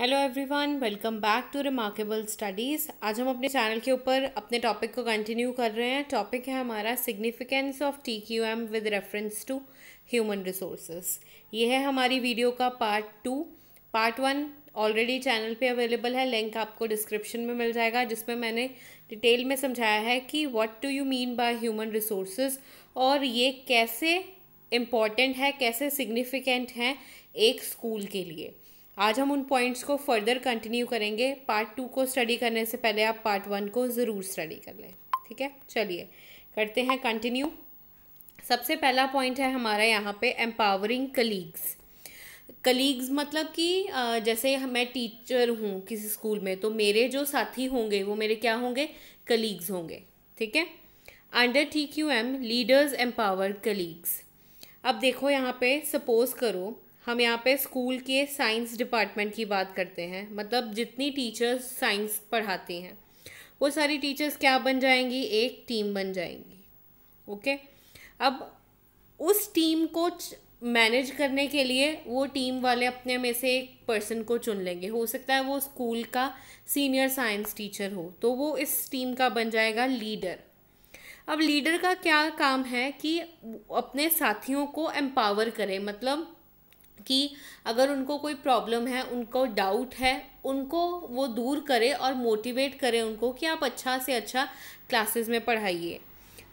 Hello everyone welcome back to remarkable studies आज हम अपने चैनल के ऊपर अपने टॉपिक को कंटिन्यू कर रहे हैं टॉपिक है हमारा significance of T Q M with reference to human resources ये है हमारी वीडियो का part two part one already channel पे अवेलेबल है लिंक आपको डिस्क्रिप्शन में मिल जाएगा जिसमें मैंने डिटेल में समझाया है कि what do you mean by human resources और ये कैसे इम्पॉर्टेंट है कैसे सिग्निफिकेंट हैं एक स्कूल के लिए आज हम उन पॉइंट्स को फर्दर कंटिन्यू करेंगे पार्ट टू को स्टडी करने से पहले आप पार्ट वन को ज़रूर स्टडी कर लें ठीक है चलिए करते हैं कंटिन्यू सबसे पहला पॉइंट है हमारा यहाँ पे एम्पावरिंग कलीग्स कलीग्स मतलब कि जैसे मैं टीचर हूँ किसी स्कूल में तो मेरे जो साथी होंगे वो मेरे क्या होंगे कलीग्स होंगे ठीक है under T Q M leaders empower colleagues अब देखो यहाँ पे सपोज करो हम यहाँ पे स्कूल के साइंस डिपार्टमेंट की बात करते हैं मतलब जितनी टीचर्स साइंस पढ़ाती हैं वो सारी टीचर्स क्या बन जाएंगी एक टीम बन जाएंगी ओके अब उस टीम को मैनेज करने के लिए वो टीम वाले अपने में से एक पर्सन को चुन लेंगे हो सकता है वो स्कूल का सीनियर साइंस टीचर हो तो वो इस टीम का बन जाएगा लीडर अब लीडर का क्या काम है कि अपने साथियों को एम्पावर करे मतलब कि अगर उनको कोई प्रॉब्लम है उनको डाउट है उनको वो दूर करे और मोटिवेट करे उनको कि आप अच्छा से अच्छा क्लासेस में पढ़ाइए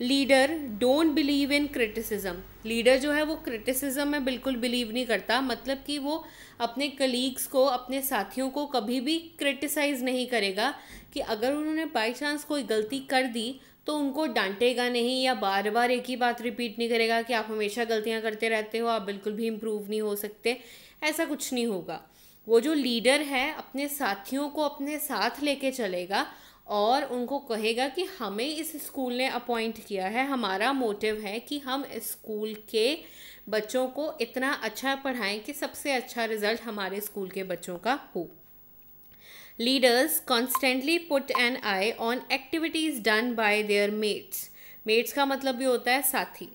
leader don't believe in criticism leader जो है वो क्रिटिसिज्म में बिल्कुल बिलीव नहीं करता मतलब कि वो अपने कलीग्स को अपने साथियों को कभी भी क्रिटिसाइज़ नहीं करेगा कि अगर उन्होंने बाई चांस कोई गलती कर दी तो उनको डांटेगा नहीं या बार बार एक ही बात रिपीट नहीं करेगा कि आप हमेशा गलतियाँ करते रहते हो आप बिल्कुल भी इम्प्रूव नहीं हो सकते ऐसा कुछ नहीं होगा वो जो लीडर है अपने साथियों को अपने साथ लेके चलेगा और उनको कहेगा कि हमें इस स्कूल ने अपॉइंट किया है हमारा मोटिव है कि हम स्कूल के बच्चों को इतना अच्छा पढ़ाएं कि सबसे अच्छा रिज़ल्ट हमारे स्कूल के बच्चों का हो Leaders constantly put an eye on activities done by their mates. Mates का मतलब भी होता है साथी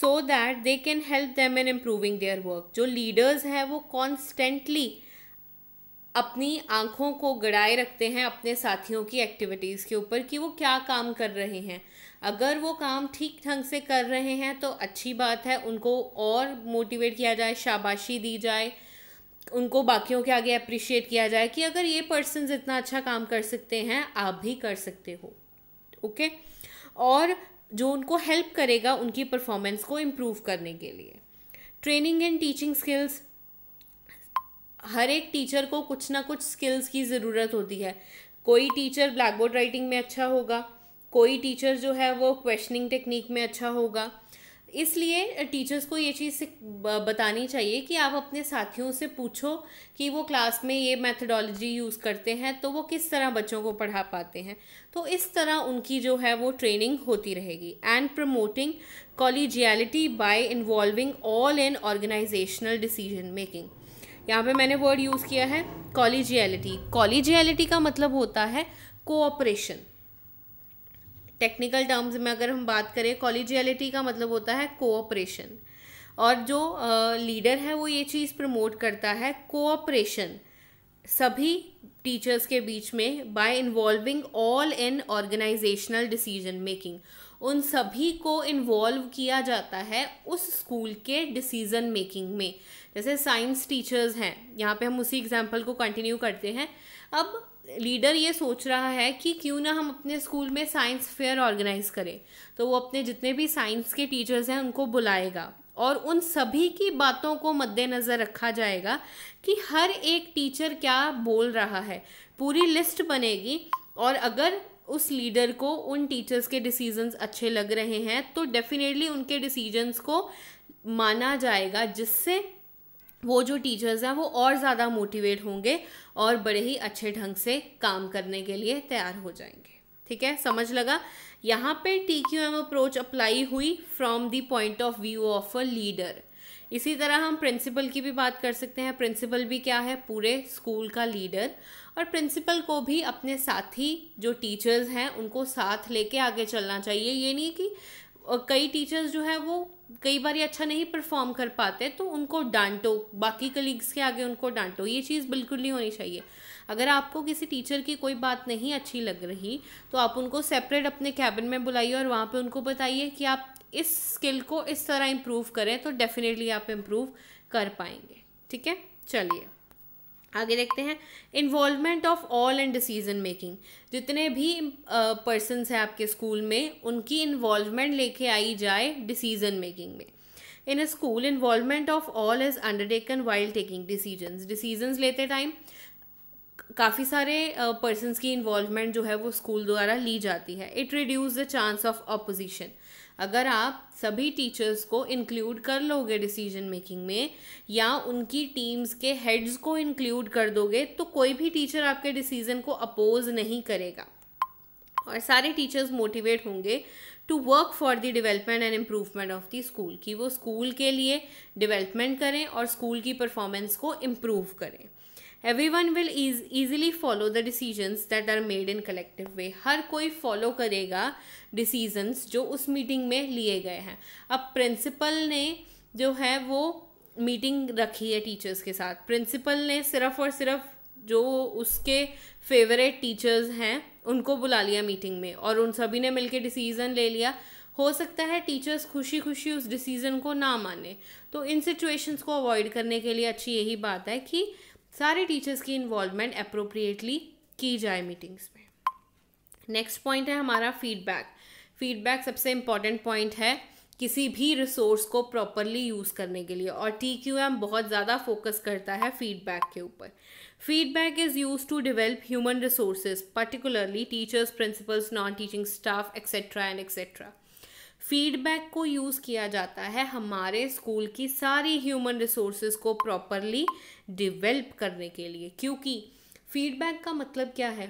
so that they can help them in improving their work जो लीडर्स हैं वो कॉन्स्टेंटली अपनी आँखों को गड़ाए रखते हैं अपने साथियों की एक्टिविटीज़ के ऊपर कि वो क्या काम कर रहे हैं अगर वो काम ठीक ढंग से कर रहे हैं तो अच्छी बात है उनको और मोटिवेट किया जाए शाबाशी दी जाए उनको बाकियों के आगे अप्रिशिएट किया जाए कि अगर ये पर्सन इतना अच्छा काम कर सकते हैं आप भी कर सकते हो ओके okay? और जो उनको हेल्प करेगा उनकी परफॉर्मेंस को इम्प्रूव करने के लिए ट्रेनिंग एंड टीचिंग स्किल्स हर एक टीचर को कुछ ना कुछ स्किल्स की ज़रूरत होती है कोई टीचर ब्लैक बोर्ड राइटिंग में अच्छा होगा कोई टीचर जो है वो क्वेश्चनिंग टेक्निक में अच्छा होगा इसलिए टीचर्स को ये चीज़ बतानी चाहिए कि आप अपने साथियों से पूछो कि वो क्लास में ये मेथडोलॉजी यूज़ करते हैं तो वो किस तरह बच्चों को पढ़ा पाते हैं तो इस तरह उनकी जो है वो ट्रेनिंग होती रहेगी and promoting collegiality by involving all in organisational decision making यहाँ पे मैंने वर्ड यूज़ किया है कॉलीजियलिटी कॉलीजियलिटी का मतलब होता है कोऑपरेशन टेक्निकल टर्म्स में अगर हम बात करें कॉलेजियलिटी का मतलब होता है कोऑपरेशन और जो लीडर है वो ये चीज़ प्रमोट करता है कोऑपरेशन सभी टीचर्स के बीच में by involving all in organisational decision making उन सभी को इन्वॉल्व किया जाता है उस स्कूल के डिसीज़न मेकिंग में जैसे साइंस टीचर्स हैं यहाँ पे हम उसी एग्जांपल को कंटिन्यू करते हैं अब लीडर ये सोच रहा है कि क्यों ना हम अपने स्कूल में साइंस फेयर ऑर्गेनाइज करें तो वो अपने जितने भी साइंस के टीचर्स हैं उनको बुलाएगा और उन सभी की बातों को मद्देनज़र रखा जाएगा कि हर एक टीचर क्या बोल रहा है पूरी लिस्ट बनेगी और अगर उस लीडर को उन टीचर्स के डिसीजंस अच्छे लग रहे हैं तो डेफिनेटली उनके डिसीजंस को माना जाएगा जिससे वो जो टीचर्स हैं वो और ज़्यादा मोटिवेट होंगे और बड़े ही अच्छे ढंग से काम करने के लिए तैयार हो जाएंगे ठीक है समझ लगा यहाँ पे T Q M approach apply हुई from the point of view of a leader इसी तरह हम प्रिंसिपल की भी बात कर सकते हैं प्रिंसिपल भी क्या है पूरे स्कूल का लीडर और प्रिंसिपल को भी अपने साथी जो टीचर्स हैं उनको साथ लेके आगे चलना चाहिए ये नहीं कि कई टीचर्स जो है वो कई बार ये अच्छा नहीं परफॉर्म कर पाते तो उनको डांटो बाकी कलीग्स के आगे उनको डांटो ये चीज़ बिल्कुल नहीं होनी चाहिए अगर आपको किसी टीचर की कोई बात नहीं अच्छी लग रही तो आप उनको सेपरेट अपने कैबिन में बुलाइए और वहाँ पे उनको बताइए कि आप इस स्किल को इस तरह इम्प्रूव करें तो डेफिनेटली आप इम्प्रूव कर पाएंगे ठीक है चलिए आगे देखते हैं involvement of all in decision making जितने भी पर्सनस हैं आपके स्कूल में उनकी इन्वॉल्वमेंट लेके आई जाए डिसीजन मेकिंग में in a school involvement of all is undertaken while taking decision decision लेते टाइम काफ़ी सारे पर्सनस की इन्वॉल्वमेंट जो है वो स्कूल द्वारा ली जाती है it reduces the chance of opposition अगर आप सभी टीचर्स को इंक्लूड कर लोगे डिसीजन मेकिंग में या उनकी टीम्स के हेड्स को इंक्लूड कर दोगे तो कोई भी टीचर आपके डिसीजन को अपोज नहीं करेगा और सारे टीचर्स मोटिवेट होंगे to work for the development and improvement of the school कि वो स्कूल के लिए डेवलपमेंट करें और स्कूल की परफॉर्मेंस को इम्प्रूव करें everyone will easily follow the decisions that are made in collective way हर कोई फॉलो करेगा डिसीजंस जो उस मीटिंग में लिए गए हैं अब प्रिंसिपल ने जो है वो मीटिंग रखी है टीचर्स के साथ प्रिंसिपल ने सिर्फ और सिर्फ जो उसके फेवरेट टीचर्स हैं उनको बुला लिया मीटिंग में और उन सभी ने मिलकर डिसीज़न ले लिया हो सकता है टीचर्स खुशी खुशी उस डिसीज़न को ना माने तो इन सिचुएशंस को अवॉइड करने के लिए अच्छी यही बात है कि सारे टीचर्स की इन्वॉल्वमेंट अप्रोप्रिएटली की जाए मीटिंग्स में नेक्स्ट पॉइंट है हमारा फीडबैक फीडबैक सबसे इम्पॉर्टेंट पॉइंट है किसी भी रिसोर्स को प्रॉपरली यूज़ करने के लिए और टी क्यू एम बहुत ज़्यादा फोकस करता है फीडबैक के ऊपर feedback is use to develop human resources particularly teachers principals non teaching staff etcetera and etcetera feedback को यूज़ किया जाता है हमारे स्कूल की सारी ह्यूमन रिसोर्सेज को प्रॉपरली डिवेल्प करने के लिए क्योंकि फीडबैक का मतलब क्या है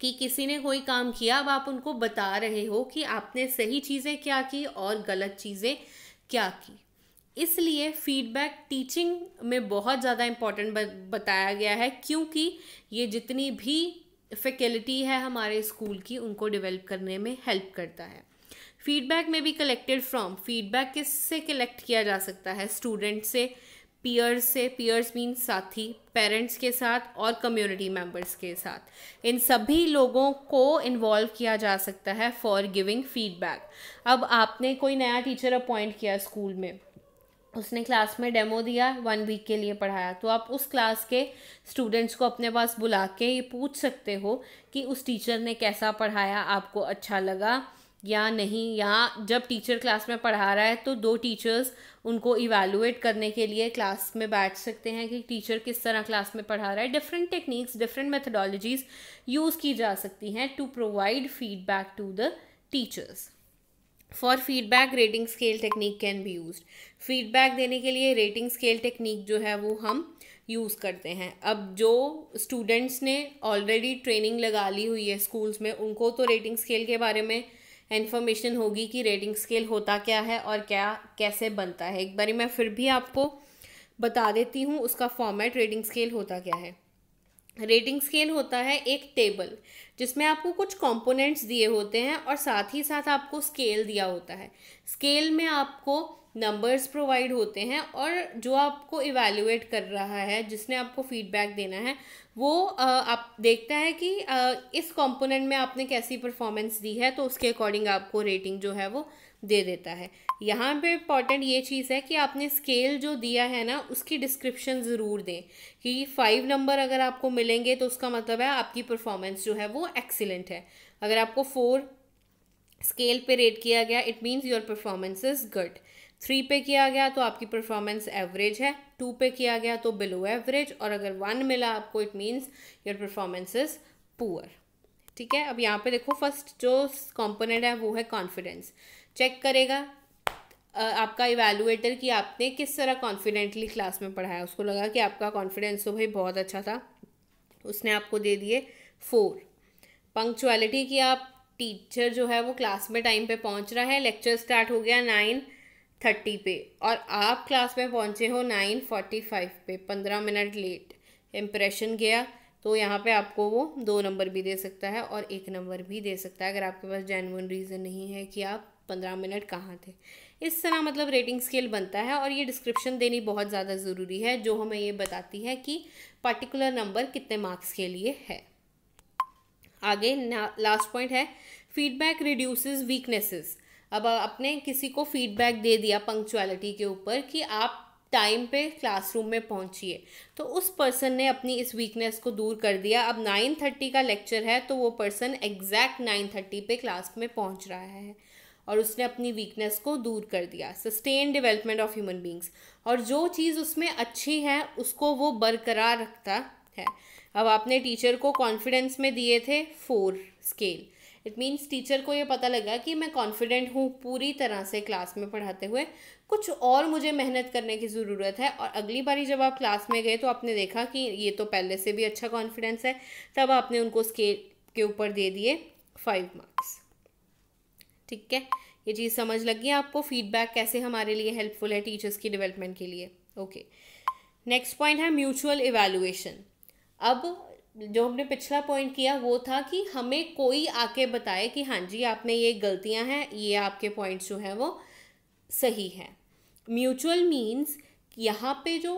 कि किसी ने कोई काम किया अब आप उनको बता रहे हो कि आपने सही चीज़ें क्या की और गलत चीज़ें क्या की इसलिए फीडबैक टीचिंग में बहुत ज़्यादा इम्पॉर्टेंट बताया गया है क्योंकि ये जितनी भी फैकल्टी है हमारे स्कूल की उनको डेवलप करने में हेल्प करता है फीडबैक में भी कलेक्टेड फ्रॉम फीडबैक किस से कलेक्ट किया जा सकता है स्टूडेंट से पीयर्स से पीयर्स मीन साथी पेरेंट्स के साथ और कम्युनिटी मेम्बर्स के साथ इन सभी लोगों को इन्वॉल्व किया जा सकता है फॉर गिविंग फीडबैक अब आपने कोई नया टीचर अपॉइंट किया स्कूल में उसने क्लास में डेमो दिया वन वीक के लिए पढ़ाया तो आप उस क्लास के स्टूडेंट्स को अपने पास बुला के ये पूछ सकते हो कि उस टीचर ने कैसा पढ़ाया आपको अच्छा लगा या नहीं या जब टीचर क्लास में पढ़ा रहा है तो दो टीचर्स उनको इवेलुएट करने के लिए क्लास में बैठ सकते हैं कि टीचर किस तरह क्लास में पढ़ा रहा है different techniques different methodologies use की जा सकती हैं to provide feedback to the teachers for feedback rating scale technique can be use feedback देने के लिए रेटिंग स्केल टेक्निक जो है वो हम यूज़ करते हैं अब जो स्टूडेंट्स ने ऑलरेडी ट्रेनिंग लगा ली हुई है स्कूल्स में उनको तो रेटिंग स्केल के बारे में इन्फॉर्मेशन होगी कि रेटिंग स्केल होता क्या है और क्या कैसे बनता है एक बारी मैं फिर भी आपको बता देती हूँ उसका फॉर्मेट रेटिंग स्केल होता क्या है रेटिंग स्केल होता है एक टेबल जिसमें आपको कुछ कंपोनेंट्स दिए होते हैं और साथ ही साथ आपको स्केल दिया होता है स्केल में आपको नंबर्स प्रोवाइड होते हैं और जो आपको इवेल्यूएट कर रहा है जिसने आपको फीडबैक देना है वो आप देखता है कि इस कंपोनेंट में आपने कैसी परफॉर्मेंस दी है तो उसके अकॉर्डिंग आपको रेटिंग जो है वो दे देता है यहाँ पे इम्पॉर्टेंट ये चीज़ है कि आपने स्केल जो दिया है ना उसकी डिस्क्रिप्शन ज़रूर दें कि फ़ाइव नंबर अगर आपको मिलेंगे तो उसका मतलब है आपकी परफॉर्मेंस जो है वो एक्सीलेंट है अगर आपको फोर स्केल पे रेट किया गया it means your performance is good three पे किया गया तो आपकी परफॉर्मेंस एवरेज है टू पे किया गया तो बिलो एवरेज और अगर वन मिला आपको it means your performance is poor ठीक है अब यहाँ पे देखो फर्स्ट जो कंपोनेंट है वो है कॉन्फिडेंस चेक करेगा आपका इवेलुएटर कि आपने किस तरह कॉन्फिडेंटली क्लास में पढ़ाया उसको लगा कि आपका कॉन्फिडेंस तो भाई बहुत अच्छा था उसने आपको दे दिए फोर पंक्चुअलिटी कि आप टीचर जो है वो क्लास में टाइम पे पहुंच रहा है लेक्चर स्टार्ट हो गया नाइन थर्टी पे और आप क्लास में पहुंचे हो नाइन फोर्टी फाइव पे पंद्रह मिनट लेट इम्प्रेशन गया तो यहाँ पे आपको वो दो नंबर भी दे सकता है और एक नंबर भी दे सकता है अगर आपके पास जेनवन रीज़न नहीं है कि आप पंद्रह मिनट कहाँ थे इस तरह मतलब रेटिंग स्केल बनता है और ये डिस्क्रिप्शन देनी बहुत ज़्यादा ज़रूरी है जो हमें ये बताती है कि पर्टिकुलर नंबर कितने मार्क्स के लिए है आगे लास्ट पॉइंट है फीडबैक रिड्यूसेस वीकनेसेस अब आपने किसी को फीडबैक दे दिया पंक्चुअलिटी के ऊपर कि आप टाइम पे क्लासरूम में पहुंचिए तो उस पर्सन ने अपनी इस वीकनेस को दूर कर दिया अब नाइन थर्टी का लेक्चर है तो वो पर्सन एग्जैक्ट नाइन थर्टी पे क्लास में पहुंच रहा है और उसने अपनी वीकनेस को दूर कर दिया sustain development of human beings और जो चीज़ उसमें अच्छी है उसको वो बरकरार रखता है अब आपने टीचर को कॉन्फिडेंस में दिए थे four scale it means teacher को ये पता लगा कि मैं कॉन्फिडेंट हूँ पूरी तरह से क्लास में पढ़ाते हुए कुछ और मुझे मेहनत करने की ज़रूरत है और अगली बारी जब आप क्लास में गए तो आपने देखा कि ये तो पहले से भी अच्छा कॉन्फिडेंस है तब आपने उनको स्केल के ऊपर दे दिए फाइव मार्क्स ठीक है ये चीज़ समझ लगी आपको फीडबैक कैसे हमारे लिए हेल्पफुल है टीचर्स की डेवलपमेंट के लिए ओके नेक्स्ट पॉइंट है म्यूचुअल इवेलुएशन अब जो हमने पिछला पॉइंट किया वो था कि हमें कोई आके बताए कि हाँ जी आपने ये गलतियां हैं ये आपके पॉइंट्स जो हैं वो सही हैं म्यूचुअल मीन्स यहाँ पे जो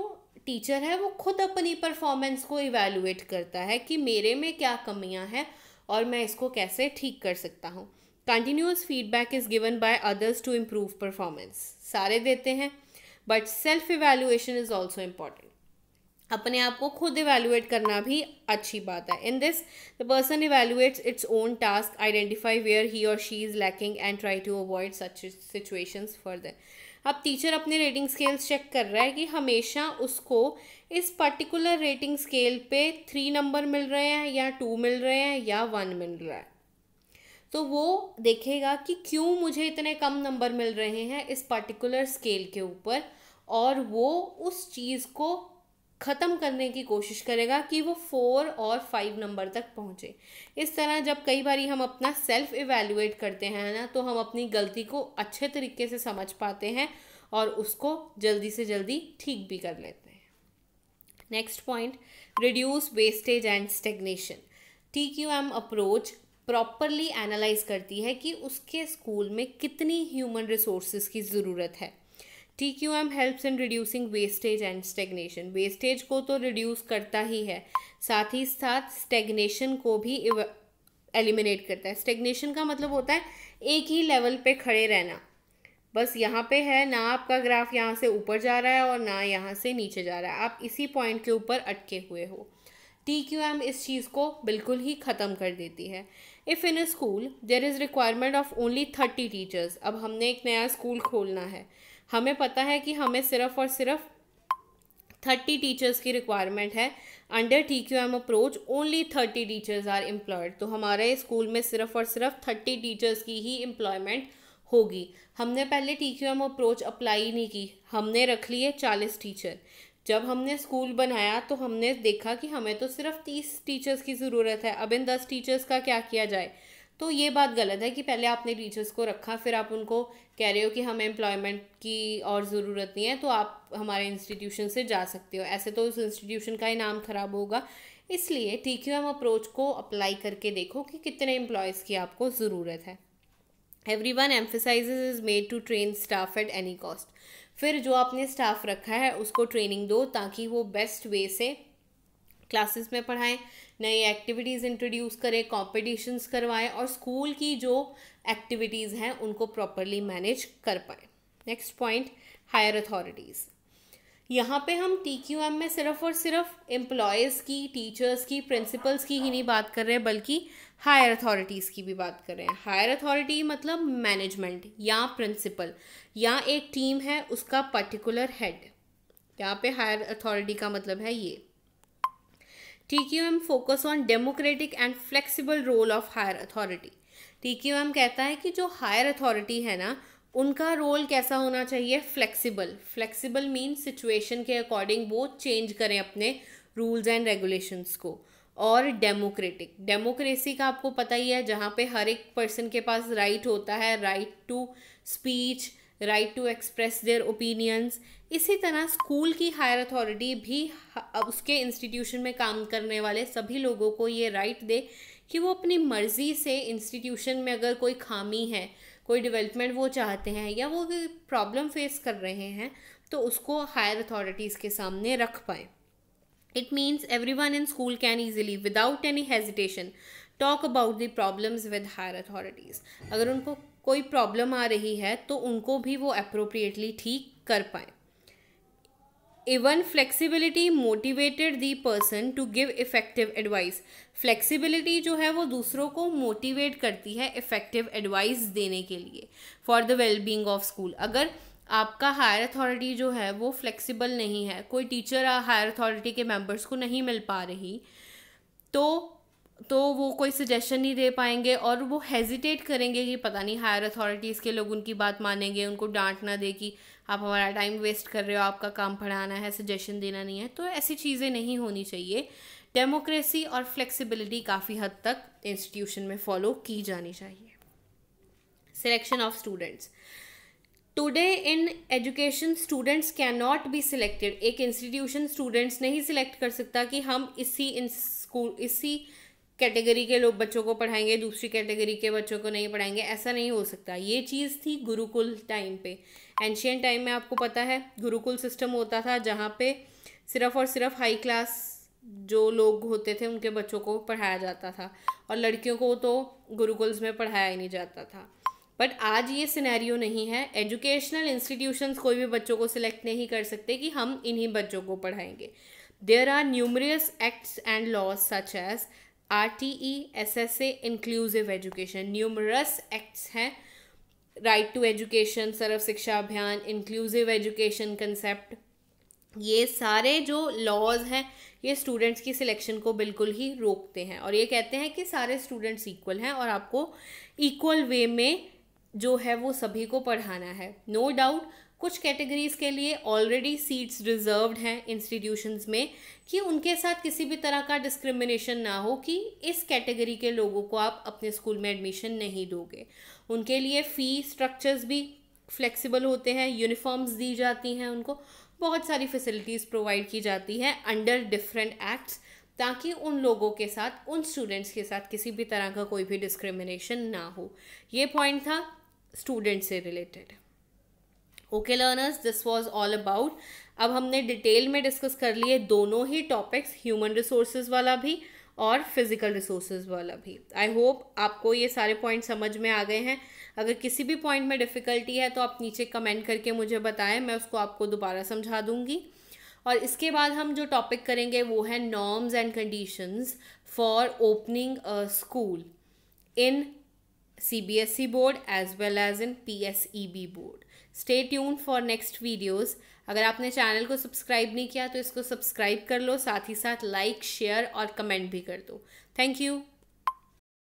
टीचर है वो खुद अपनी परफॉर्मेंस को इवेलुएट करता है कि मेरे में क्या कमियां हैं और मैं इसको कैसे ठीक कर सकता हूँ continuous feedback is given by others to improve performance सारे देते हैं but self evaluation is also important अपने आप को खुद इवेल्युएट करना भी अच्छी बात है in this the person evaluates its own task identify where he और she is lacking and try to avoid such situations further अब टीचर अपने रेटिंग स्केल्स चेक कर रहा है कि हमेशा उसको इस पर्टिकुलर रेटिंग स्केल पे थ्री नंबर मिल रहे हैं या टू मिल रहे हैं या वन मिल रहा है तो वो देखेगा कि क्यों मुझे इतने कम नंबर मिल रहे हैं इस पर्टिकुलर स्केल के ऊपर और वो उस चीज़ को ख़त्म करने की कोशिश करेगा कि वो फोर और फाइव नंबर तक पहुँचे इस तरह जब कई बार हम अपना सेल्फ इवेल्यूएट करते हैं ना तो हम अपनी गलती को अच्छे तरीके से समझ पाते हैं और उसको जल्दी से जल्दी ठीक भी कर लेते हैं next point reduce wastage and stagnation T Q M approach properly analyse करती है कि उसके स्कूल में कितनी ह्यूमन रिसोर्सेज की ज़रूरत है T Q M helps in reducing wastage and stagnation wastage को तो रिड्यूस करता ही है साथ ही साथ स्टेगनेशन को भी एलिमिनेट करता है स्टेगनेशन का मतलब होता है एक ही लेवल पे खड़े रहना बस यहाँ पे है ना आपका ग्राफ यहाँ से ऊपर जा रहा है और ना यहाँ से नीचे जा रहा है आप इसी पॉइंट के ऊपर अटके हुए हो टी क्यू एम इस चीज़ को बिल्कुल ही ख़त्म कर देती है if in a school there is requirement of only thirty teachers अब हमने एक नया स्कूल खोलना है हमें पता है कि हमें सिर्फ और सिर्फ थर्टी टीचर्स की रिक्वायरमेंट है under T Q M approach only thirty teachers are employed तो हमारे स्कूल में सिर्फ और सिर्फ थर्टी टीचर्स की ही एम्प्लॉयमेंट होगी हमने पहले T Q M approach apply नहीं की हमने रख ली है चालीस टीचर जब हमने स्कूल बनाया तो हमने देखा कि हमें तो सिर्फ तीस टीचर्स की ज़रूरत है अब इन दस टीचर्स का क्या किया जाए तो ये बात गलत है कि पहले आपने टीचर्स को रखा फिर आप उनको कह रहे हो कि हमें एम्प्लॉयमेंट की और ज़रूरत नहीं है तो आप हमारे इंस्टीट्यूशन से जा सकते हो ऐसे तो उस इंस्टीट्यूशन का ही नाम ख़राब होगा इसलिए टी क्यू एम अप्रोच को अप्लाई करके देखो कि कितने एम्प्लॉयज़ की आपको ज़रूरत है every one emphasises is made to train staff at any cost फिर जो आपने स्टाफ रखा है उसको ट्रेनिंग दो ताकि वो बेस्ट वे से क्लासेस में पढ़ाएं नई एक्टिविटीज़ इंट्रोड्यूस करें कॉम्पिटिशन्स करवाएं और स्कूल की जो एक्टिविटीज़ हैं उनको प्रॉपरली मैनेज कर पाएँ नेक्स्ट पॉइंट हायर अथॉरिटीज़ यहाँ पे हम टी क्यू एम में सिर्फ और सिर्फ एम्प्लॉयज़ की टीचर्स की प्रिंसिपल्स की ही नहीं बात कर रहे हैं बल्कि हायर अथॉरिटीज़ की भी बात कर रहे हैं हायर अथॉरिटी मतलब मैनेजमेंट या प्रिंसिपल या एक टीम है उसका पर्टिकुलर हेड यहाँ पे हायर अथॉरिटी का मतलब है ये M focus on democratic and flexible role of higher authority T M कहता है कि जो हायर अथॉरिटी है ना उनका रोल कैसा होना चाहिए फ्लेक्सिबल फ्लेक्सिबल मीन सिचुएशन के अकॉर्डिंग वो चेंज करें अपने रूल्स एंड रेगुलेशंस को और डेमोक्रेटिक डेमोक्रेसी का आपको पता ही है जहाँ पे हर एक पर्सन के पास राइट right होता है right to speech right to express their opinions इसी तरह स्कूल की हायर अथॉरिटी भी उसके इंस्टीट्यूशन में काम करने वाले सभी लोगों को ये राइट दे कि वो अपनी मर्ज़ी से इंस्टीट्यूशन में अगर कोई खामी है कोई डेवलपमेंट वो चाहते हैं या वो प्रॉब्लम फेस कर रहे हैं तो उसको हायर अथॉरिटीज़ के सामने रख पाए it means every one in school can easily without any hesitation talk about the problems with higher authorities अगर उनको कोई प्रॉब्लम आ रही है तो उनको भी वो अप्रोप्रिएटली ठीक कर पाए even flexibility motivated the person to give effective advice flexibility जो है वो दूसरों को मोटिवेट करती है इफेक्टिव एडवाइस देने के लिए for the wellbeing of school अगर आपका हायर अथॉरिटी जो है वो फ्लेक्सिबल नहीं है कोई टीचर हायर अथॉरिटी के मेम्बर्स को नहीं मिल पा रही तो तो वो कोई सजेशन नहीं दे पाएंगे और वो हेजिटेट करेंगे कि पता नहीं हायर अथॉरिटीज़ के लोग उनकी बात मानेंगे उनको डांट ना दे कि आप हमारा टाइम वेस्ट कर रहे हो आपका काम पढ़ाना है सजेशन देना नहीं है तो ऐसी चीज़ें नहीं होनी चाहिए डेमोक्रेसी और फ्लेक्सिबिलिटी काफ़ी हद तक इंस्टीट्यूशन में फॉलो की जानी चाहिए selection of students today in education students can not be selected एक इंस्टीट्यूशन स्टूडेंट्स नहीं सिलेक्ट कर सकता कि हम इसी स्कूल इसी कैटेगरी के लोग बच्चों को पढ़ाएंगे दूसरी कैटेगरी के बच्चों को नहीं पढ़ाएंगे ऐसा नहीं हो सकता ये चीज़ थी गुरुकुल टाइम पे एंशियन टाइम में आपको पता है गुरुकुल सिस्टम होता था जहाँ पे सिर्फ और सिर्फ हाई क्लास जो लोग होते थे उनके बच्चों को पढ़ाया जाता था और लड़कियों को तो गुरुकुल्स में पढ़ाया ही नहीं जाता था बट आज ये सिनेरियो नहीं है एजुकेशनल इंस्टीट्यूशंस कोई भी बच्चों को सिलेक्ट नहीं कर सकते कि हम इन्हीं बच्चों को पढ़ाएंगे there are numerous acts and laws such as R T E S S A inclusive education numerous acts हैं right to education Sarva Shiksha Abhiyan inclusive education concept ये सारे जो लॉज हैं ये स्टूडेंट्स की सिलेक्शन को बिल्कुल ही रोकते हैं और ये कहते हैं कि सारे स्टूडेंट्स इक्वल हैं और आपको इक्वल वे में जो है वो सभी को पढ़ाना है नो no डाउट कुछ कैटेगरीज़ के लिए ऑलरेडी सीट्स रिजर्व्ड हैं इंस्टीट्यूशंस में कि उनके साथ किसी भी तरह का डिस्क्रिमिनेशन ना हो कि इस कैटेगरी के लोगों को आप अपने स्कूल में एडमिशन नहीं दोगे उनके लिए फ़ी स्ट्रक्चर्स भी फ्लेक्सिबल होते हैं यूनिफॉर्म्स दी जाती हैं उनको बहुत सारी फैसिलिटीज़ प्रोवाइड की जाती हैं अंडर डिफरेंट एक्ट्स ताकि उन लोगों के साथ उन स्टूडेंट्स के साथ किसी भी तरह का कोई भी डिस्क्रिमिनेशन ना हो ये पॉइंट था स्टूडेंट से related okay learners this was all about अब हमने डिटेल में डिस्कस कर लिए दोनों ही टॉपिक्स ह्यूमन रिसोर्सेज वाला भी और फिज़िकल रिसोर्सेज वाला भी आई होप आपको ये सारे पॉइंट समझ में आ गए हैं अगर किसी भी पॉइंट में डिफ़िकल्टी है तो आप नीचे कमेंट करके मुझे बताएं मैं उसको आपको दोबारा समझा दूंगी और इसके बाद हम जो टॉपिक करेंगे वो है norms and conditions for opening a school in C B S E board as well as in P S E B board stay tune for next videos अगर आपने चैनल को सब्सक्राइब नहीं किया तो इसको सब्सक्राइब कर लो साथ ही साथ लाइक शेयर और कमेंट भी कर दो थैंक यू